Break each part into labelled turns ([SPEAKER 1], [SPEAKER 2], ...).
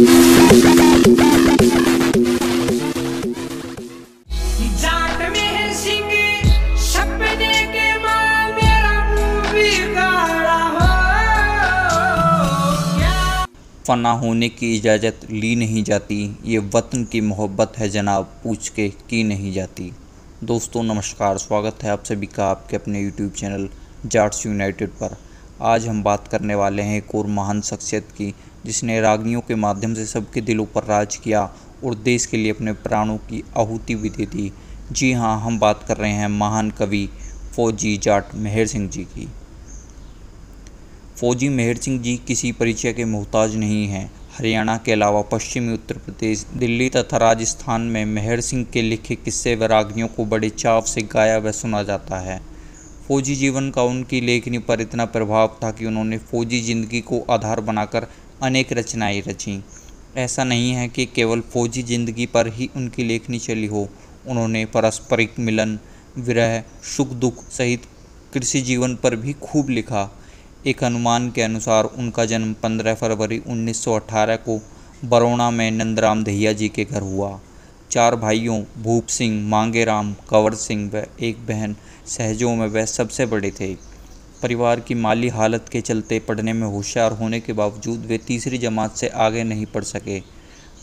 [SPEAKER 1] फना होने की इजाज़त ली नहीं जाती ये वतन की मोहब्बत है जनाब पूछ के की नहीं जाती दोस्तों नमस्कार स्वागत है आप सभी का आपके अपने यूट्यूब चैनल जाट्स यूनाइटेड पर आज हम बात करने वाले हैं एक और महान शख्सियत की जिसने रागियों के माध्यम से सबके दिलों पर राज किया और देश के लिए अपने प्राणों की आहुति भी दे दी जी हाँ हम बात कर रहे हैं महान कवि फौजी जाट मेहर सिंह जी की फौजी मेहर सिंह जी किसी परिचय के मोहताज नहीं हैं हरियाणा के अलावा पश्चिमी उत्तर प्रदेश दिल्ली तथा राजस्थान में मेहर सिंह के लिखे किस्से व रागनियों को बड़े चाव से गाया व सुना जाता है फौजी जीवन का उनकी लेखनी पर इतना प्रभाव था कि उन्होंने फौजी जिंदगी को आधार बनाकर अनेक रचनाएं रची ऐसा नहीं है कि केवल फौजी जिंदगी पर ही उनकी लेखनी चली हो उन्होंने पारस्परिक मिलन विरह सुख दुख सहित कृषि जीवन पर भी खूब लिखा एक अनुमान के अनुसार उनका जन्म 15 फरवरी 1918 को बरोड़ा में नंदराम दहिया जी के घर हुआ चार भाइयों भूप सिंह मांगेराम कंवर सिंह व एक बहन सहजों में वह सबसे बड़े थे परिवार की माली हालत के चलते पढ़ने में होशियार होने के बावजूद वे तीसरी जमात से आगे नहीं पढ़ सके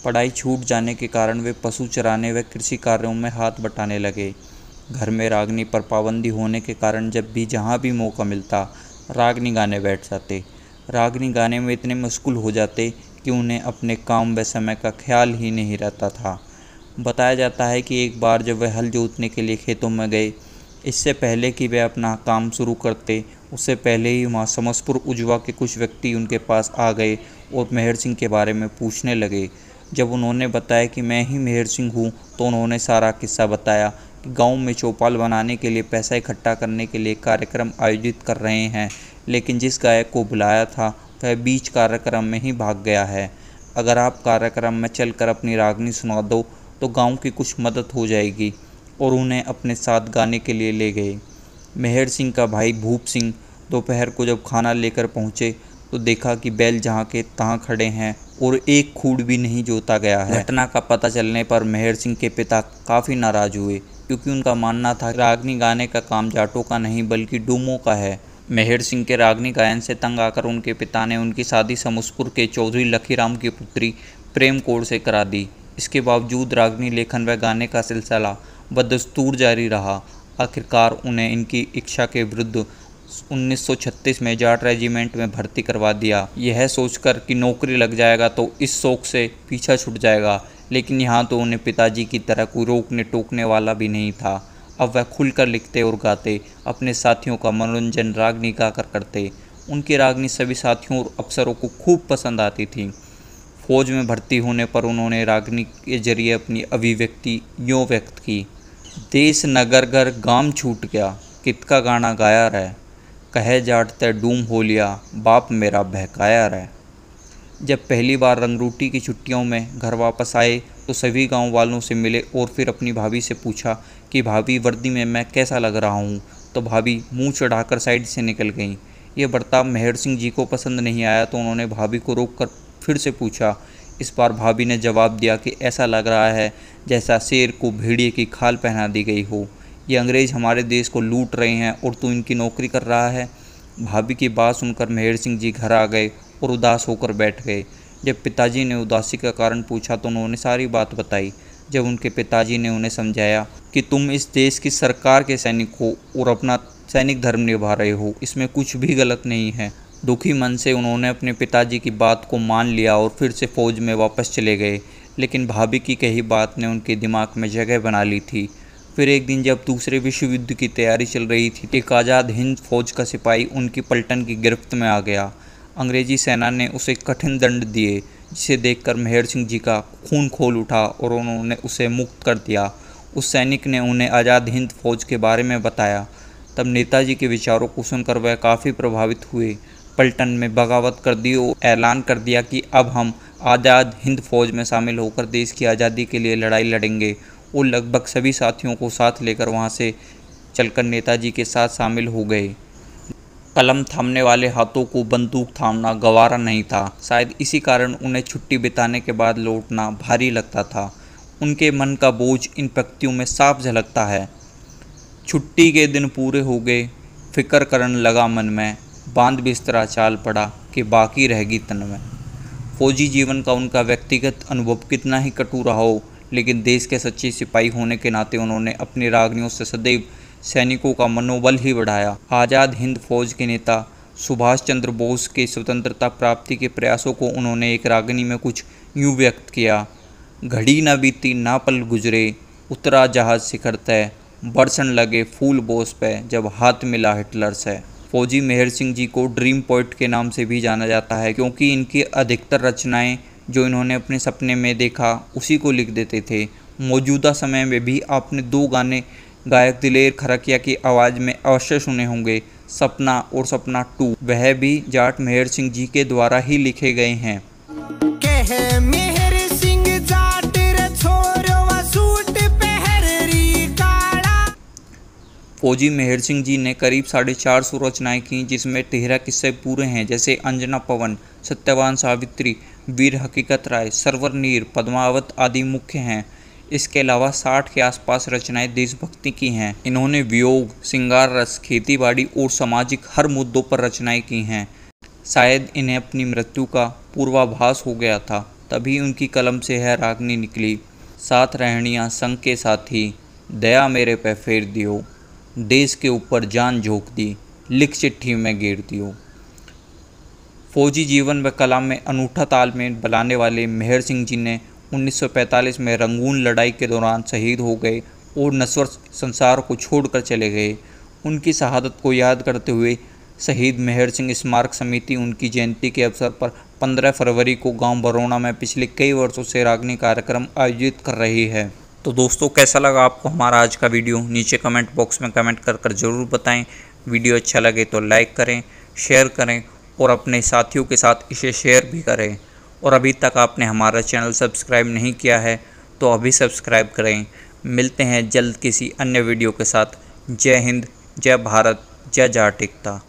[SPEAKER 1] पढ़ाई छूट जाने के कारण वे पशु चराने व कृषि कार्यों में हाथ बटाने लगे घर में रागनी पर पाबंदी होने के कारण जब भी जहाँ भी मौका मिलता रागनी गाने बैठ जाते रागनी गाने में इतने मशगूल हो जाते कि उन्हें अपने काम व समय का ख्याल ही नहीं रहता था बताया जाता है कि एक बार जब वह हल जोतने के लिए खेतों में गए इससे पहले कि वे अपना काम शुरू करते उससे पहले ही वहाँ समसपुर उजवा के कुछ व्यक्ति उनके पास आ गए और मेहर सिंह के बारे में पूछने लगे जब उन्होंने बताया कि मैं ही मेहर सिंह हूँ तो उन्होंने सारा किस्सा बताया कि गांव में चौपाल बनाने के लिए पैसा इकट्ठा करने के लिए कार्यक्रम आयोजित कर रहे हैं लेकिन जिस गायक को बुलाया था वह बीच कार्यक्रम में ही भाग गया है अगर आप कार्यक्रम में चलकर अपनी रागनी सुना दो तो गांव की कुछ मदद हो जाएगी और उन्हें अपने साथ गाने के लिए ले गए मेहर सिंह का भाई भूप सिंह दोपहर को जब खाना लेकर पहुंचे तो देखा कि बैल जहाँ के तहाँ खड़े हैं और एक खूड भी नहीं जोता गया है घटना का पता चलने पर मेहर सिंह के पिता काफ़ी नाराज हुए क्योंकि उनका मानना था रागनी गाने का काम जाटों का नहीं बल्कि डूमों का है मेहर सिंह के रागनी गायन से तंग आकर उनके पिता ने उनकी शादी समुसपुर के चौधरी लखीराम की पुत्री प्रेम कौर से करा दी इसके बावजूद रागनी लेखन व गाने का सिलसिला बदस्तूर जारी रहा आखिरकार उन्हें इनकी इच्छा के विरुद्ध 1936 में जाट रेजिमेंट में भर्ती करवा दिया यह सोचकर कि नौकरी लग जाएगा तो इस शौक से पीछा छूट जाएगा लेकिन यहाँ तो उन्हें पिताजी की तरह कोई रोकने टोकने वाला भी नहीं था अब वह खुलकर लिखते और गाते अपने साथियों का मनोरंजन रागनी गाकर करते उनकी रागनी सभी साथियों और अफसरों को खूब पसंद आती थी फौज में भर्ती होने पर उन्होंने रागनी के जरिए अपनी अभिव्यक्ति यों व्यक्त की देश नगर घर गाम छूट गया कितका गाना गाया रह कहे जाट तय डूम हो लिया बाप मेरा बहकाया रह जब पहली बार रंगरूटी की छुट्टियों में घर वापस आए तो सभी गांव वालों से मिले और फिर अपनी भाभी से पूछा कि भाभी वर्दी में मैं कैसा लग रहा हूँ तो भाभी मुंह चढ़ाकर साइड से निकल गईं ये बर्ताव मेहर सिंह जी को पसंद नहीं आया तो उन्होंने भाभी को रोक कर फिर से पूछा इस बार भाभी ने जवाब दिया कि ऐसा लग रहा है जैसा शेर को भेड़िए की खाल पहना दी गई हो ये अंग्रेज़ हमारे देश को लूट रहे हैं और तू इनकी नौकरी कर रहा है भाभी की बात सुनकर मेहर सिंह जी घर आ गए और उदास होकर बैठ गए जब पिताजी ने उदासी का कारण पूछा तो उन्होंने सारी बात बताई जब उनके पिताजी ने उन्हें समझाया कि तुम इस देश की सरकार के सैनिक हो और अपना सैनिक धर्म निभा रहे हो इसमें कुछ भी गलत नहीं है दुखी मन से उन्होंने अपने पिताजी की बात को मान लिया और फिर से फ़ौज में वापस चले गए लेकिन भाभी की कही बात ने उनके दिमाग में जगह बना ली थी फिर एक दिन जब दूसरे विश्व युद्ध की तैयारी चल रही थी एक आज़ाद हिंद फौज का सिपाही उनकी पलटन की गिरफ्त में आ गया अंग्रेजी सेना ने उसे कठिन दंड दिए जिसे देखकर मेहर सिंह जी का खून खोल उठा और उन्होंने उसे मुक्त कर दिया उस सैनिक ने उन्हें आज़ाद हिंद फौज के बारे में बताया तब नेताजी के विचारों को सुनकर वह काफ़ी प्रभावित हुए पलटन में बगावत कर दी और ऐलान कर दिया कि अब हम आज़ाद हिंद फौज में शामिल होकर देश की आज़ादी के लिए लड़ाई लड़ेंगे वो लगभग सभी साथियों को साथ लेकर वहाँ से चलकर नेताजी के साथ शामिल हो गए कलम थामने वाले हाथों को बंदूक थामना गवारा नहीं था शायद इसी कारण उन्हें छुट्टी बिताने के बाद लौटना भारी लगता था उनके मन का बोझ इन पक्तियों में साफ झलकता है छुट्टी के दिन पूरे हो गए फिक्र करने लगा मन में बांध बिस्तरा चाल पड़ा कि बाकी रहेगी तन फौजी जीवन का उनका व्यक्तिगत अनुभव कितना ही कटु रहा हो लेकिन देश के सच्चे सिपाही होने के नाते उन्होंने अपनी रागनियों से सदैव सैनिकों का मनोबल ही बढ़ाया आज़ाद हिंद फौज के नेता सुभाष चंद्र बोस के स्वतंत्रता प्राप्ति के प्रयासों को उन्होंने एक रागनी में कुछ यूँ व्यक्त किया घड़ी ना बीती ना पल गुजरे उतरा जहाज शिखर तय बरसन लगे फूल बोस पे जब हाथ मिला हिटलर से फौजी मेहर सिंह जी को ड्रीम पोइट के नाम से भी जाना जाता है क्योंकि इनकी अधिकतर रचनाएं जो इन्होंने अपने सपने में देखा उसी को लिख देते थे मौजूदा समय में भी आपने दो गाने गायक दिलेर खरकिया की आवाज़ में अवश्य सुने होंगे सपना और सपना टू वह भी जाट मेहर सिंह जी के द्वारा ही लिखे गए हैं फौजी मेहर सिंह जी ने करीब साढ़े चार सौ रचनाएँ की जिसमें तेरह किस्से पूरे हैं जैसे अंजना पवन सत्यवान सावित्री वीर हकीकत राय सरवर नीर पद्मावत आदि मुख्य हैं इसके अलावा साठ के आसपास रचनाएं देशभक्ति की हैं इन्होंने वियोग सिंगार रस खेतीबाड़ी और सामाजिक हर मुद्दों पर रचनाएं की हैं शायद इन्हें अपनी मृत्यु का पूर्वाभास हो गया था तभी उनकी कलम से है रागनी निकली साथ रहणियाँ संघ के साथी दया मेरे पे फेर दियो देश के ऊपर जान झोंक दी लिख चिट्ठी में गिरती हो फौजी जीवन व कला में अनूठा तालमेल बनाने वाले मेहर सिंह जी ने 1945 में रंगून लड़ाई के दौरान शहीद हो गए और नस्वर संसार को छोड़कर चले गए उनकी शहादत को याद करते हुए शहीद मेहर सिंह स्मारक समिति उनकी जयंती के अवसर पर 15 फरवरी को गांव बरोना में पिछले कई वर्षों से रागनी कार्यक्रम आयोजित कर रही है तो दोस्तों कैसा लगा आपको हमारा आज का वीडियो नीचे कमेंट बॉक्स में कमेंट कर कर ज़रूर बताएं वीडियो अच्छा लगे तो लाइक करें शेयर करें और अपने साथियों के साथ इसे शेयर भी करें और अभी तक आपने हमारा चैनल सब्सक्राइब नहीं किया है तो अभी सब्सक्राइब करें मिलते हैं जल्द किसी अन्य वीडियो के साथ जय हिंद जय भारत जय जाटिकता